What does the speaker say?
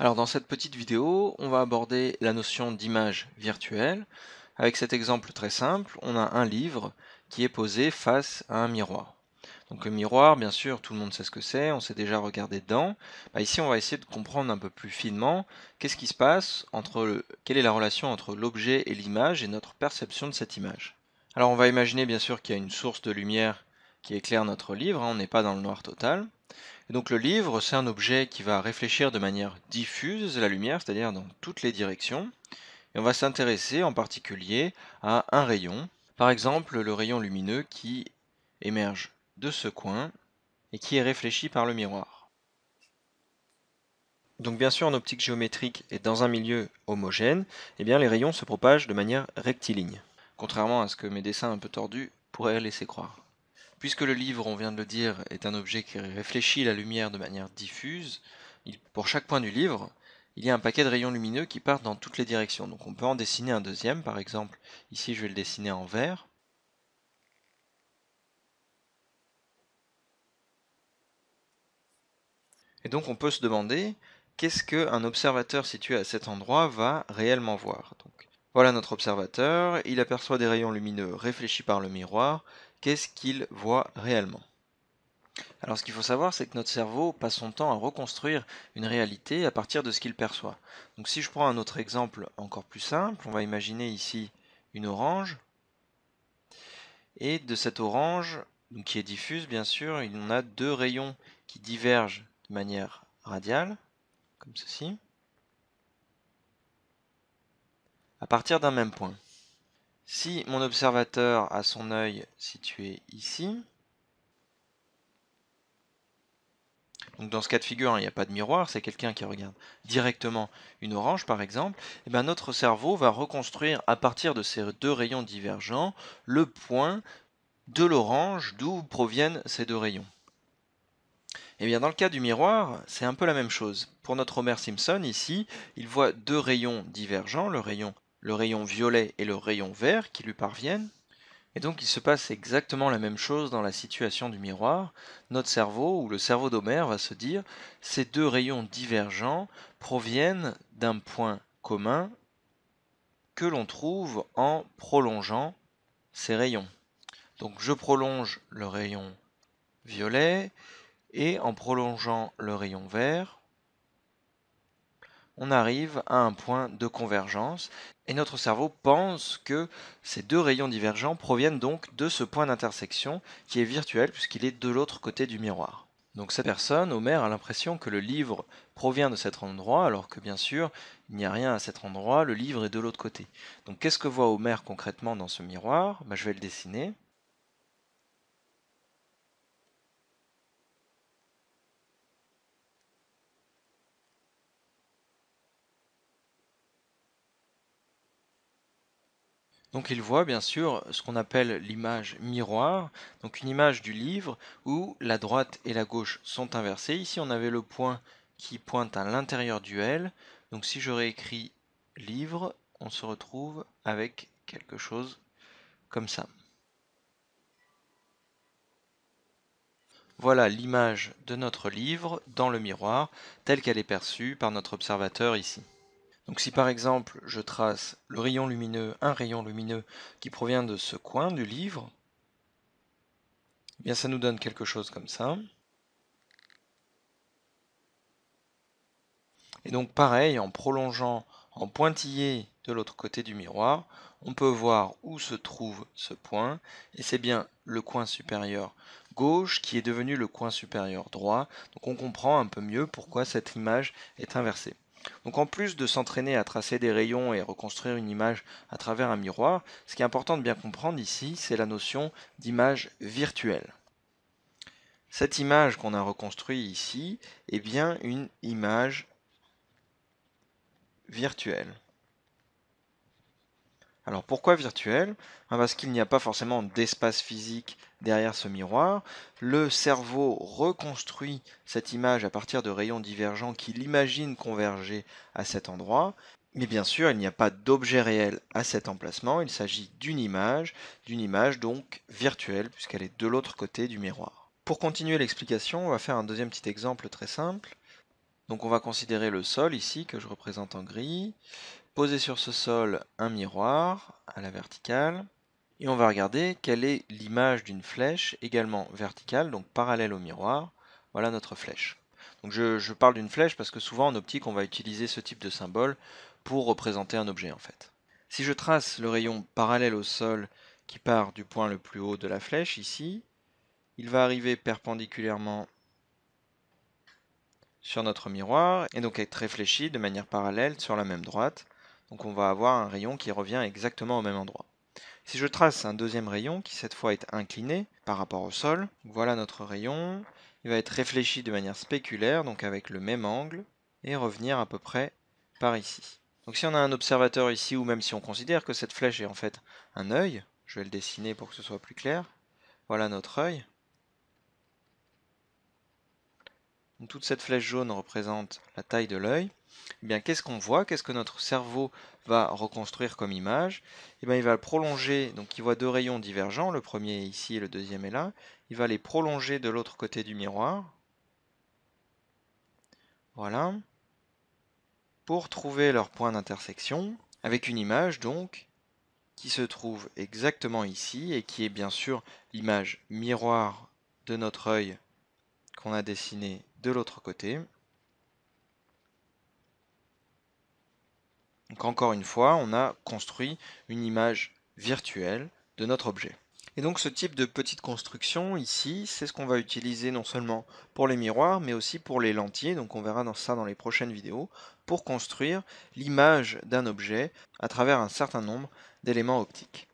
Alors dans cette petite vidéo, on va aborder la notion d'image virtuelle. Avec cet exemple très simple, on a un livre qui est posé face à un miroir. Donc le miroir, bien sûr, tout le monde sait ce que c'est, on s'est déjà regardé dedans. Bah, ici, on va essayer de comprendre un peu plus finement qu'est-ce qui se passe, entre le... quelle est la relation entre l'objet et l'image et notre perception de cette image. Alors on va imaginer bien sûr qu'il y a une source de lumière qui éclaire notre livre, hein, on n'est pas dans le noir total. donc le livre, c'est un objet qui va réfléchir de manière diffuse la lumière, c'est-à-dire dans toutes les directions. Et on va s'intéresser en particulier à un rayon, par exemple le rayon lumineux qui émerge de ce coin et qui est réfléchi par le miroir. Donc bien sûr en optique géométrique et dans un milieu homogène, eh bien les rayons se propagent de manière rectiligne, contrairement à ce que mes dessins un peu tordus pourraient laisser croire. Puisque le livre, on vient de le dire, est un objet qui réfléchit la lumière de manière diffuse, pour chaque point du livre, il y a un paquet de rayons lumineux qui partent dans toutes les directions. Donc on peut en dessiner un deuxième, par exemple, ici je vais le dessiner en vert. Et donc on peut se demander qu'est-ce qu'un observateur situé à cet endroit va réellement voir. voilà notre observateur, il aperçoit des rayons lumineux réfléchis par le miroir, qu'est-ce qu'il voit réellement alors ce qu'il faut savoir, c'est que notre cerveau passe son temps à reconstruire une réalité à partir de ce qu'il perçoit. Donc si je prends un autre exemple encore plus simple, on va imaginer ici une orange. Et de cette orange, qui est diffuse bien sûr, il en a deux rayons qui divergent de manière radiale, comme ceci, à partir d'un même point. Si mon observateur a son œil situé ici, donc dans ce cas de figure, hein, il n'y a pas de miroir, c'est quelqu'un qui regarde directement une orange par exemple, et eh ben, notre cerveau va reconstruire à partir de ces deux rayons divergents le point de l'orange d'où proviennent ces deux rayons. Et eh bien dans le cas du miroir, c'est un peu la même chose. Pour notre Homer Simpson ici, il voit deux rayons divergents, le rayon le rayon violet et le rayon vert qui lui parviennent. Et donc il se passe exactement la même chose dans la situation du miroir. Notre cerveau, ou le cerveau d'Homère, va se dire ces deux rayons divergents proviennent d'un point commun que l'on trouve en prolongeant ces rayons. Donc je prolonge le rayon violet et en prolongeant le rayon vert, on arrive à un point de convergence et notre cerveau pense que ces deux rayons divergents proviennent donc de ce point d'intersection qui est virtuel puisqu'il est de l'autre côté du miroir. Donc cette personne, Homer, a l'impression que le livre provient de cet endroit, alors que bien sûr, il n'y a rien à cet endroit, le livre est de l'autre côté. Donc qu'est-ce que voit Homer concrètement dans ce miroir ben, Je vais le dessiner. Donc il voit bien sûr ce qu'on appelle l'image miroir, donc une image du livre où la droite et la gauche sont inversées. Ici on avait le point qui pointe à l'intérieur du L, donc si je réécris livre, on se retrouve avec quelque chose comme ça. Voilà l'image de notre livre dans le miroir telle qu'elle est perçue par notre observateur ici. Donc si par exemple je trace le rayon lumineux, un rayon lumineux qui provient de ce coin du livre, eh bien ça nous donne quelque chose comme ça. Et donc pareil, en prolongeant en pointillé de l'autre côté du miroir, on peut voir où se trouve ce point, et c'est bien le coin supérieur gauche qui est devenu le coin supérieur droit, donc on comprend un peu mieux pourquoi cette image est inversée. Donc en plus de s'entraîner à tracer des rayons et reconstruire une image à travers un miroir, ce qui est important de bien comprendre ici, c'est la notion d'image virtuelle. Cette image qu'on a reconstruite ici est bien une image virtuelle. Alors pourquoi virtuel ah, Parce qu'il n'y a pas forcément d'espace physique derrière ce miroir. Le cerveau reconstruit cette image à partir de rayons divergents qui imagine converger à cet endroit. Mais bien sûr, il n'y a pas d'objet réel à cet emplacement, il s'agit d'une image, d'une image donc virtuelle, puisqu'elle est de l'autre côté du miroir. Pour continuer l'explication, on va faire un deuxième petit exemple très simple. Donc on va considérer le sol ici, que je représente en gris, poser sur ce sol un miroir à la verticale et on va regarder quelle est l'image d'une flèche également verticale, donc parallèle au miroir. Voilà notre flèche. Donc je, je parle d'une flèche parce que souvent en optique on va utiliser ce type de symbole pour représenter un objet en fait. Si je trace le rayon parallèle au sol qui part du point le plus haut de la flèche ici, il va arriver perpendiculairement sur notre miroir et donc être réfléchi de manière parallèle sur la même droite donc on va avoir un rayon qui revient exactement au même endroit. Si je trace un deuxième rayon, qui cette fois est incliné par rapport au sol, voilà notre rayon, il va être réfléchi de manière spéculaire, donc avec le même angle, et revenir à peu près par ici. Donc si on a un observateur ici, ou même si on considère que cette flèche est en fait un œil, je vais le dessiner pour que ce soit plus clair, voilà notre œil. toute cette flèche jaune représente la taille de l'œil, eh bien qu'est-ce qu'on voit Qu'est-ce que notre cerveau va reconstruire comme image eh bien, Il va le prolonger, donc il voit deux rayons divergents, le premier est ici et le deuxième est là. Il va les prolonger de l'autre côté du miroir. Voilà. Pour trouver leur point d'intersection, avec une image donc qui se trouve exactement ici et qui est bien sûr l'image miroir de notre œil qu'on a dessiné de l'autre côté. Donc encore une fois, on a construit une image virtuelle de notre objet. Et donc ce type de petite construction ici, c'est ce qu'on va utiliser non seulement pour les miroirs, mais aussi pour les lentilles, donc on verra dans ça dans les prochaines vidéos, pour construire l'image d'un objet à travers un certain nombre d'éléments optiques.